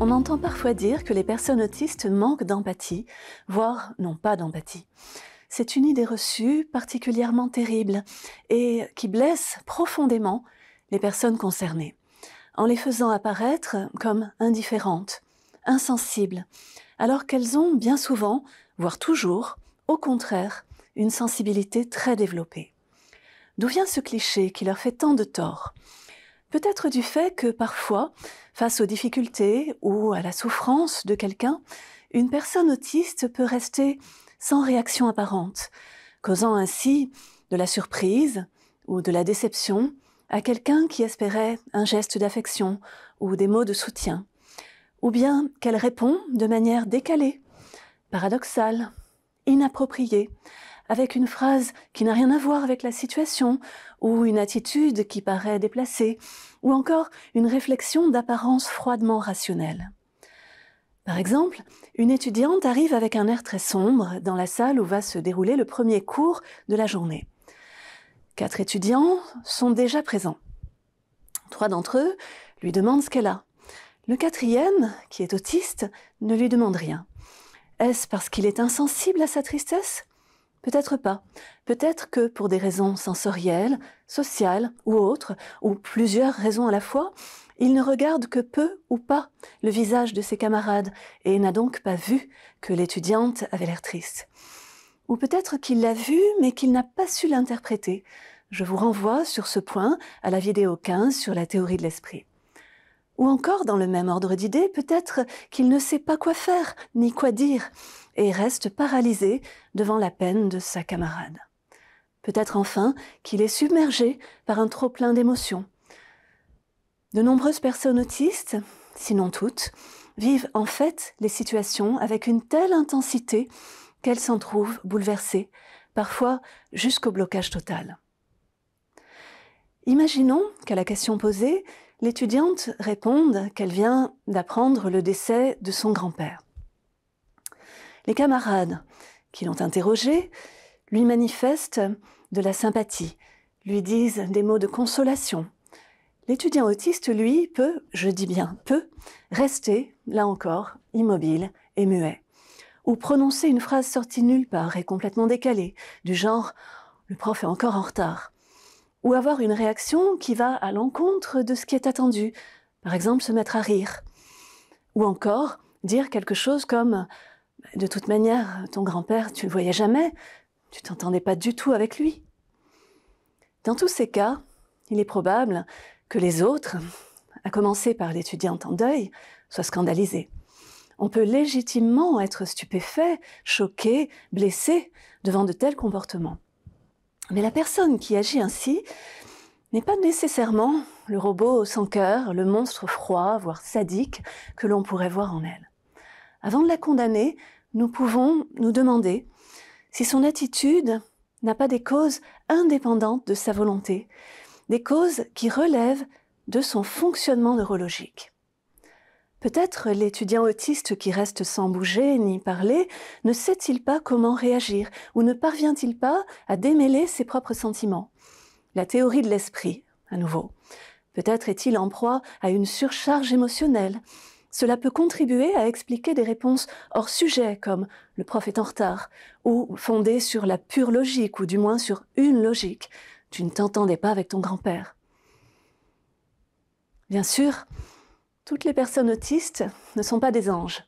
On entend parfois dire que les personnes autistes manquent d'empathie, voire n'ont pas d'empathie. C'est une idée reçue particulièrement terrible et qui blesse profondément les personnes concernées, en les faisant apparaître comme indifférentes, insensibles, alors qu'elles ont bien souvent, voire toujours, au contraire, une sensibilité très développée. D'où vient ce cliché qui leur fait tant de tort Peut-être du fait que parfois, face aux difficultés ou à la souffrance de quelqu'un, une personne autiste peut rester sans réaction apparente, causant ainsi de la surprise ou de la déception à quelqu'un qui espérait un geste d'affection ou des mots de soutien, ou bien qu'elle répond de manière décalée, paradoxale, inappropriée, avec une phrase qui n'a rien à voir avec la situation, ou une attitude qui paraît déplacée, ou encore une réflexion d'apparence froidement rationnelle. Par exemple, une étudiante arrive avec un air très sombre dans la salle où va se dérouler le premier cours de la journée. Quatre étudiants sont déjà présents. Trois d'entre eux lui demandent ce qu'elle a. Le quatrième, qui est autiste, ne lui demande rien. Est-ce parce qu'il est insensible à sa tristesse Peut-être pas. Peut-être que pour des raisons sensorielles, sociales ou autres, ou plusieurs raisons à la fois, il ne regarde que peu ou pas le visage de ses camarades et n'a donc pas vu que l'étudiante avait l'air triste. Ou peut-être qu'il l'a vu mais qu'il n'a pas su l'interpréter. Je vous renvoie sur ce point à la vidéo 15 sur la théorie de l'esprit. Ou encore, dans le même ordre d'idées, peut-être qu'il ne sait pas quoi faire ni quoi dire et reste paralysé devant la peine de sa camarade. Peut-être enfin qu'il est submergé par un trop-plein d'émotions. De nombreuses personnes autistes, sinon toutes, vivent en fait les situations avec une telle intensité qu'elles s'en trouvent bouleversées, parfois jusqu'au blocage total. Imaginons qu'à la question posée, l'étudiante répond qu'elle vient d'apprendre le décès de son grand-père. Les camarades qui l'ont interrogée lui manifestent de la sympathie, lui disent des mots de consolation. L'étudiant autiste, lui, peut, je dis bien peut, rester, là encore, immobile et muet, ou prononcer une phrase sortie nulle part et complètement décalée, du genre ⁇ Le prof est encore en retard ⁇ ou avoir une réaction qui va à l'encontre de ce qui est attendu, par exemple se mettre à rire, ou encore dire quelque chose comme ⁇ De toute manière, ton grand-père, tu le voyais jamais, tu t'entendais pas du tout avec lui ⁇ Dans tous ces cas, il est probable que les autres, à commencer par l'étudiante en deuil, soient scandalisés. On peut légitimement être stupéfait, choqué, blessé devant de tels comportements. Mais la personne qui agit ainsi n'est pas nécessairement le robot sans cœur, le monstre froid, voire sadique, que l'on pourrait voir en elle. Avant de la condamner, nous pouvons nous demander si son attitude n'a pas des causes indépendantes de sa volonté, des causes qui relèvent de son fonctionnement neurologique. Peut-être l'étudiant autiste qui reste sans bouger ni parler ne sait-il pas comment réagir ou ne parvient-il pas à démêler ses propres sentiments. La théorie de l'esprit, à nouveau. Peut-être est-il en proie à une surcharge émotionnelle. Cela peut contribuer à expliquer des réponses hors sujet comme le prof est en retard ou fondées sur la pure logique ou du moins sur une logique. Tu ne t'entendais pas avec ton grand-père. Bien sûr, toutes les personnes autistes ne sont pas des anges.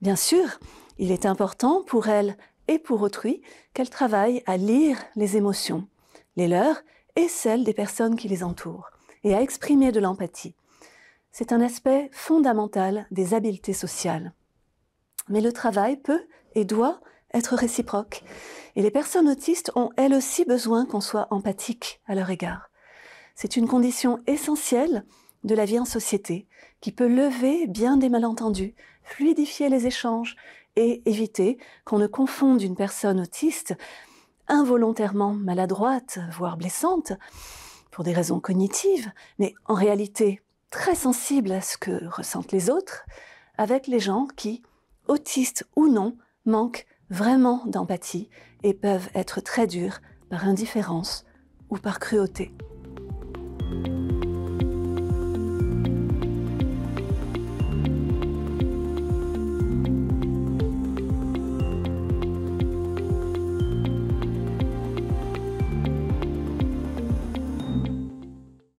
Bien sûr, il est important pour elles et pour autrui qu'elles travaillent à lire les émotions, les leurs et celles des personnes qui les entourent, et à exprimer de l'empathie. C'est un aspect fondamental des habiletés sociales. Mais le travail peut et doit être réciproque, et les personnes autistes ont elles aussi besoin qu'on soit empathique à leur égard. C'est une condition essentielle de la vie en société, qui peut lever bien des malentendus, fluidifier les échanges et éviter qu'on ne confonde une personne autiste involontairement maladroite, voire blessante, pour des raisons cognitives, mais en réalité très sensible à ce que ressentent les autres, avec les gens qui, autistes ou non, manquent vraiment d'empathie et peuvent être très durs par indifférence ou par cruauté.